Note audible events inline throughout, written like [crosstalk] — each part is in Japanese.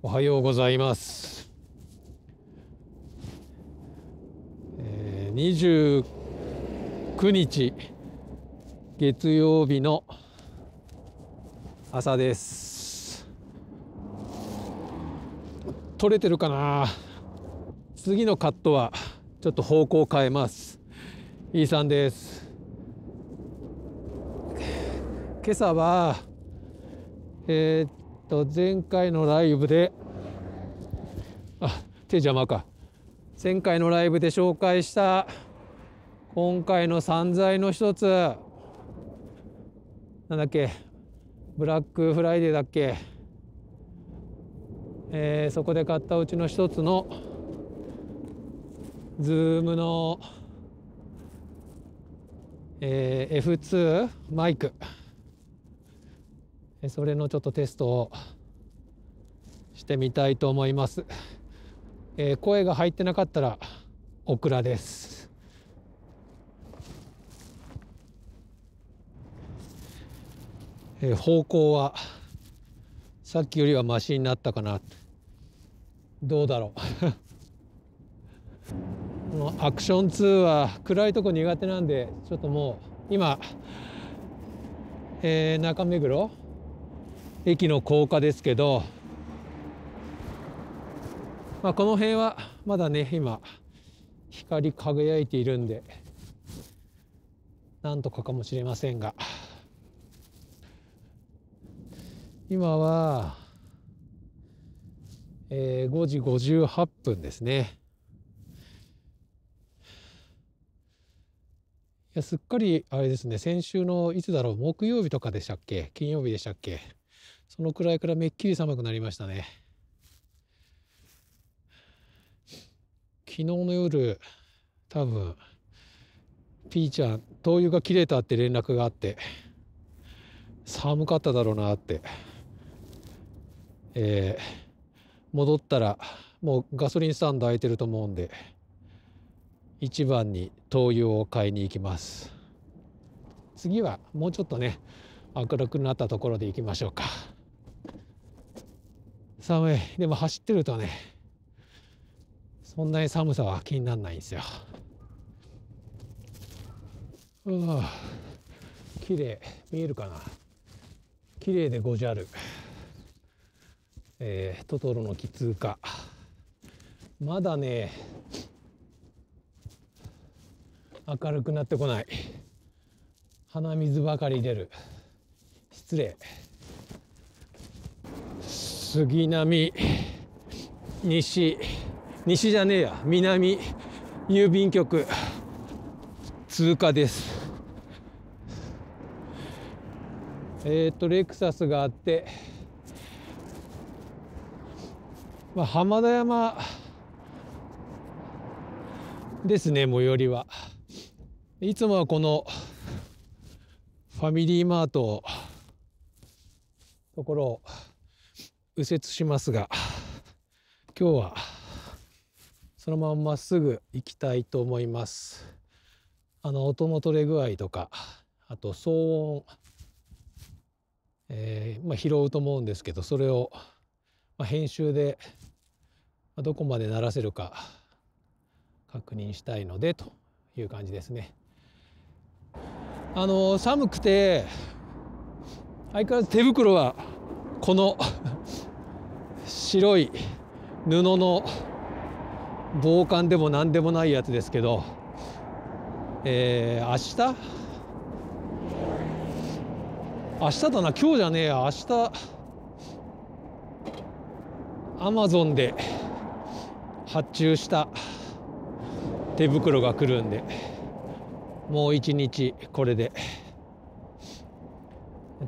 おはようございます、え十29日月曜日の朝です取れてるかな次のカットはちょっと方向変えますイーサンです今朝はえー、と前回のライブであ手邪魔か前回のライブで紹介した今回の散財の一つなんだっけブラックフライデーだっけ、えー、そこで買ったうちの一つのズームの、えー、F2 マイクそれのちょっとテストをしてみたいと思います。えー、声が入ってなかったらオクラです。え方向はさっきよりはマシになったかな。どうだろう。こ [laughs] のアクション2は暗いとこ苦手なんでちょっともう今、えー、中目黒駅の高架ですけど、まあ、この辺はまだね今光り輝いているんでなんとかかもしれませんが今は、えー、5時58分ですねいやすっかりあれですね先週のいつだろう木曜日とかでしたっけ金曜日でしたっけそのくらいからめっきり寒くなりましたね昨日の夜多分ピーちゃん灯油が切れたって連絡があって寒かっただろうなってえー、戻ったらもうガソリンスタンド空いてると思うんで1番に灯油を買いに行きます次はもうちょっとね明るくなったところで行きましょうか。寒い。でも走ってるとね、そんなに寒さは気にならないんですよ。うわ綺麗見えるかな綺麗でごじゃる。えー、トトロの木通過。まだね、明るくなってこない。鼻水ばかり出る。失礼。杉並西西じゃねえや南郵便局通過ですえっ、とレクサスがあって、まあ、浜田山ですね最寄りはいつもはこのファミリーマートところを右折しますが今日はそのまままっすぐ行きたいと思いますあの音の取れ具合とかあと騒音、えー、まあ、拾うと思うんですけどそれを、まあ、編集でどこまで鳴らせるか確認したいのでという感じですね。あの寒くて相変わらず手袋はこの白い布の防寒でも何でもないやつですけど、えー、明日明日だな今日じゃねえや明日アマゾンで発注した手袋が来るんでもう一日これで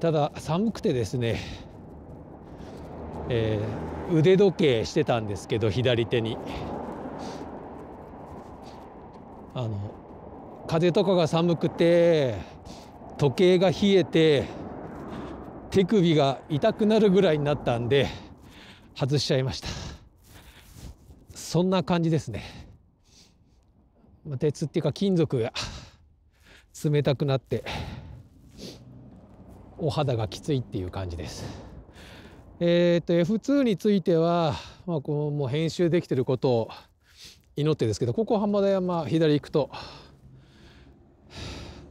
ただ寒くてですねえー、腕時計してたんですけど左手にあの風とかが寒くて時計が冷えて手首が痛くなるぐらいになったんで外しちゃいましたそんな感じですね鉄っていうか金属が冷たくなってお肌がきついっていう感じですえー、と F2 については、まあ、こうもう編集できてることを祈ってですけどここ浜田山左行くと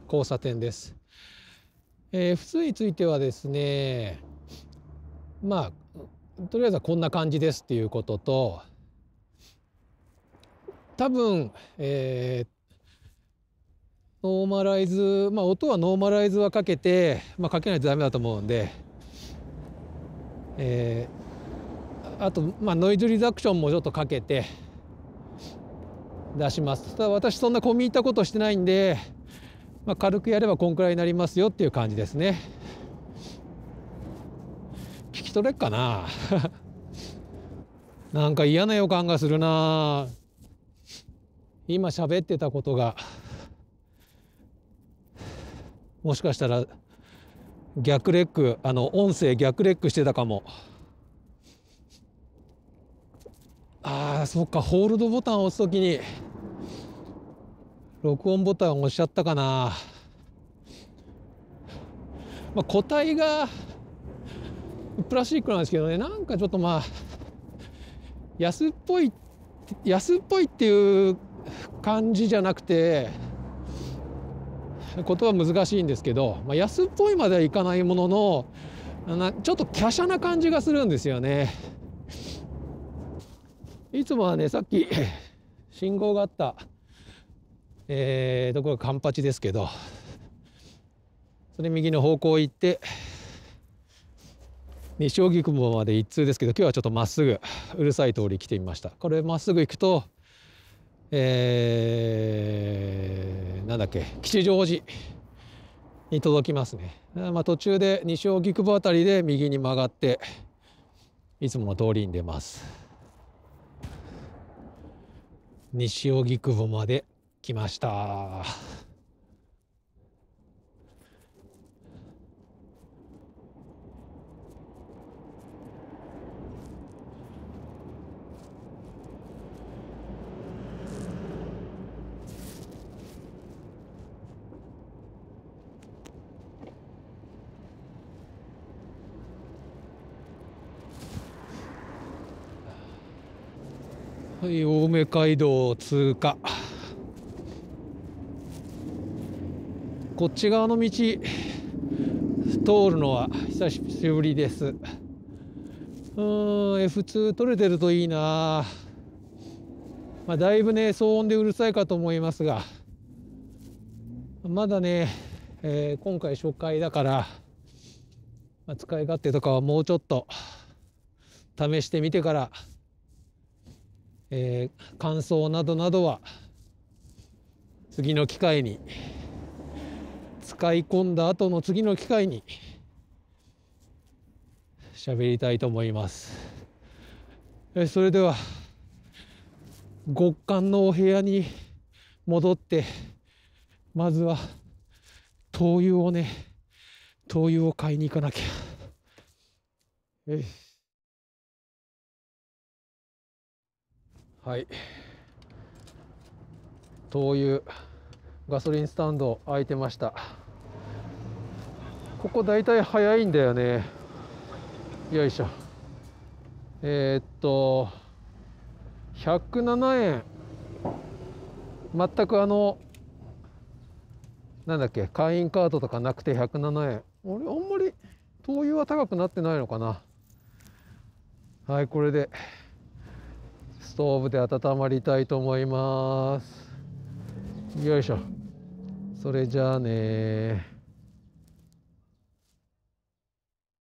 交差点です。えー、F2 についてはですねまあとりあえずはこんな感じですっていうことと多分、えー、ノーマライズまあ音はノーマライズはかけて、まあ、かけないとダメだと思うんで。えー、あと、まあ、ノイズリダクションもちょっとかけて出しますただ私そんな込み入ったことしてないんで、まあ、軽くやればこんくらいになりますよっていう感じですね聞き取れっかな [laughs] なんか嫌な予感がするな今喋ってたことがもしかしたら逆レックあの音声逆レックしてたかもあーそっかホールドボタンを押す時に録音ボタンを押しちゃったかな、まあ、個体がプラスチックなんですけどねなんかちょっとまあ安っぽい安っぽいっていう感じじゃなくてことは難しいんですけど、まあ、安っぽいまではいかないもののちょっと華奢な感じがするんですよね。いつもはねさっき信号があった、えー、ところがカンパチですけどそれ右の方向行って西荻窪まで一通ですけど今日はちょっとまっすぐうるさい通り来てみました。これまっすぐ行くとえなんだっけ吉祥寺に届きますね、まあ、途中で西荻窪辺りで右に曲がっていつもの通りに出ます西荻窪まで来ました。はい青梅街道を通過こっち側の道通るのは久しぶりですうん F2 取れてるといいなまあ、だいぶね騒音でうるさいかと思いますがまだね、えー、今回初回だから、まあ、使い勝手とかはもうちょっと試してみてからえー、感想などなどは次の機会に使い込んだ後の次の機会に喋りたいと思います。えそれでは極寒のお部屋に戻ってまずは灯油をね灯油を買いに行かなきゃ。はい灯油ガソリンスタンド開いてましたここだいたい早いんだよねよいしょえー、っと107円全くあのなんだっけ会員カードとかなくて107円俺あんまり灯油は高くなってないのかなはいこれでストーブで温まりたいと思いますよいしょそれじゃあね